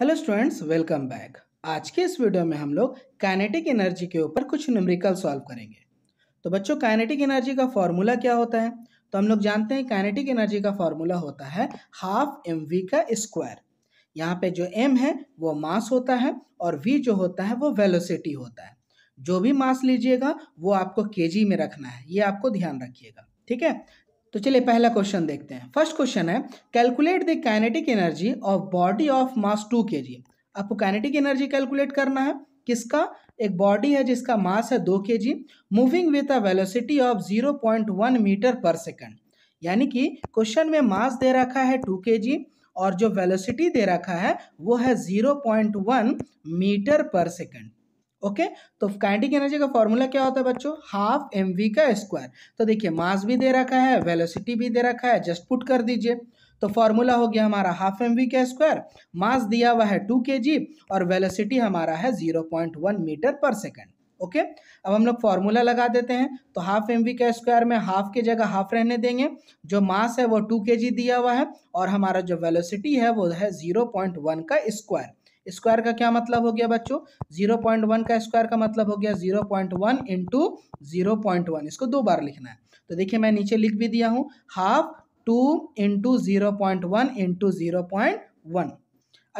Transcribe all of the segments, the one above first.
Hello students welcome back आज के इस वीडियो में हम लोग काइनेटिक एनर्जी के ऊपर कुछ न्यूमेरिकल सॉल्व करेंगे तो बच्चों काइनेटिक एनर्जी का फॉर्मूला क्या होता है तो हम लोग जानते हैं काइनेटिक एनर्जी का फॉर्मूला होता है हाफ एम वी का स्क्वायर यहाँ पे जो एम है वो मास होता है और वी जो होता है वो वेलोसिटी होता है जो भी मास लीजिएगा वो आपको के में रखना है ये आपको ध्यान रखिएगा ठीक है तो चलिए पहला क्वेश्चन देखते हैं फर्स्ट क्वेश्चन है calculate the kinetic energy of body of mass two K G आपको काइनेटिक एनर्जी कैलकुलेट करना है किसका एक बॉडी है जिसका मास है दो K G moving with a velocity of zero point one metre per second यानी कि क्वेश्चन में मास दे रखा है टू के जी और जो वेलोसिटी दे रखा है वो है zero point one metre per second okay तो काइनेटिक एनर्जी का फॉर्मूला क्या होता है बच्चों हाफ एम वी का स्क्वायर तो देखिए मास भी दे रखा है वेलोसिटी भी दे रखा है जस्ट पुट कर दीजिए तो फॉर्मूला हो गया हमारा हाफ एम वी का स्क्वायर मास दिया हुआ है टू के जी और वेलोसिटी हमारा है zero point one metre per second okay okay? अब हम लोग फॉर्मूला लगा देते हैं तो हाफ एम वी का स्क्वायर में हाफ के जगह हाफ रहने देंगे जो मास है वो टू के जी दिया हुआ है और हमारा जो वेलोसिटी है वो है जीरो पॉइंट वन का स्क्वायर स्क्वायर का क्या मतलब हो गया बच्चों जीरो पॉइंट वन का स्क्वायर का मतलब हो गया zero point one into zero point one इसको दो बार लिखना है तो देखिए मैं नीचे लिख भी दिया हूँ half two into zero point one into zero point one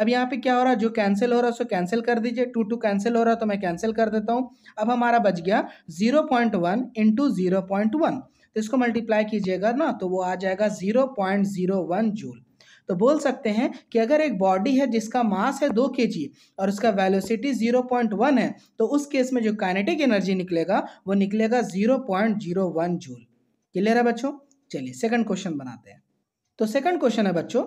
अब यहाँ पे क्या हो रहा है जो कैंसिल हो रहा है उसको कैंसिल कर दीजिए टू टू कैंसिल हो रहा है तो मैं कैंसिल कर देता हूँ अब हमारा बच गया zero point one into zero point one तो इसको मल्टीप्लाई कीजिएगा ना तो वो आ जाएगा zero point zero one joule तो बोल सकते हैं कि अगर एक बॉडी है जिसका मास है दो के और उसका वेलोसिटी जीरो पॉइंट वन है तो उस केस में जो काइनेटिक एनर्जी निकलेगा वो निकलेगा zero point zero one joule clear है बच्चों चलिए सेकंड क्वेश्चन बनाते हैं तो सेकंड क्वेश्चन है बच्चों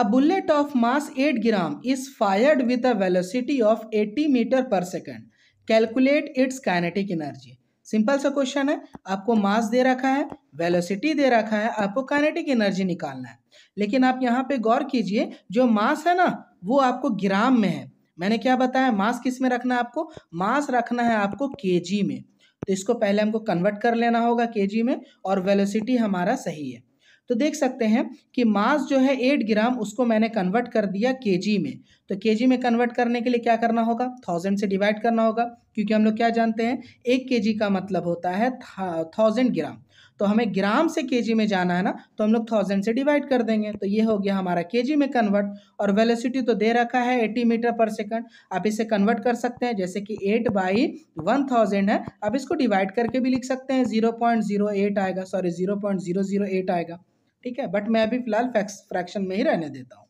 a bullet of mass eight gram is fired with a velocity of eighty metre per second calculate its kinetic energy simple सा question है आपको मास दे रखा है वेलोसिटी दे रखा है आपको काइनेटिक एनर्जी निकालना है लेकिन आप यहाँ पे गौर कीजिए जो मास है ना वो आपको ग्राम में है मैंने क्या बताया मास किस में रखना है आपको मास रखना है आपको के में तो इसको पहले हमको कन्वर्ट कर लेना होगा के में और वेलोसिटी हमारा सही है तो देख सकते हैं कि मास जो है एट ग्राम उसको मैंने कन्वर्ट कर दिया के में तो के में कन्वर्ट करने के लिए क्या करना होगा थाउजेंड से डिवाइड करना होगा क्योंकि हम लोग क्या जानते हैं एक के का मतलब होता है थाउजेंड ग्राम तो हमें ग्राम से केजी में जाना है ना तो हम लोग थाउजेंड से डिवाइड कर देंगे तो ये हो गया हमारा केजी में कन्वर्ट और वेलोसिटी तो दे रखा है एटी मीटर पर सेकंड आप इसे कन्वर्ट कर सकते हैं जैसे कि एट बाई वन थाउजेंड है आप इसको डिवाइड करके भी लिख सकते हैं जीरो पॉइंट जीरो एट आएगा sorry zero point zero zero eight आएगा ठीक है बट मैं अभी फिलहाल फ्रैक्शन में ही रहने देता हूँ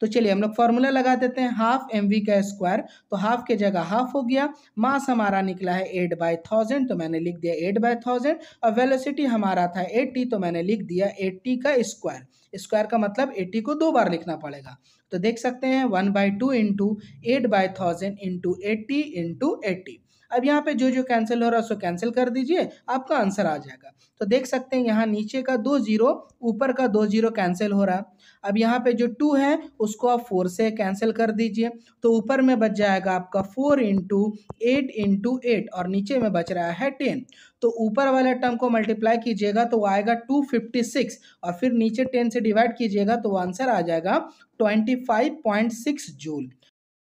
तो चलिए हम लोग फॉर्मूला लगा देते हैं हाफ एम वी का स्क्वायर तो हाफ के जगह हाफ हो गया मास हमारा निकला है एट बाई थाउजेंड तो मैंने लिख दिया एट बाई थाउजेंड और वेलोसिटी हमारा था एट्टी तो मैंने लिख दिया एट्टी का स्क्वायर स्क्वायर का मतलब एट्टी को दो बार लिखना पड़ेगा तो देख सकते हैं one by two into eight by thousand into eighty into eighty अब यहाँ पे जो जो कैंसिल हो रहा है उसको कैंसिल कर दीजिए आपका आंसर आ जाएगा तो देख सकते हैं यहाँ नीचे का दो जीरो ऊपर का दो जीरो कैंसिल हो रहा है अब यहाँ पे जो टू है उसको आप फोर से कैंसिल कर दीजिए तो ऊपर में बच जाएगा आपका four into eight into eight और नीचे में बच रहा है टेन तो ऊपर वाला टर्म को मल्टीप्लाई कीजिएगा तो वो आएगा टू फिफ्टी सिक्स और फिर नीचे टेन से डिवाइड कीजिएगा तो वो आंसर आ जाएगा twenty five point six joule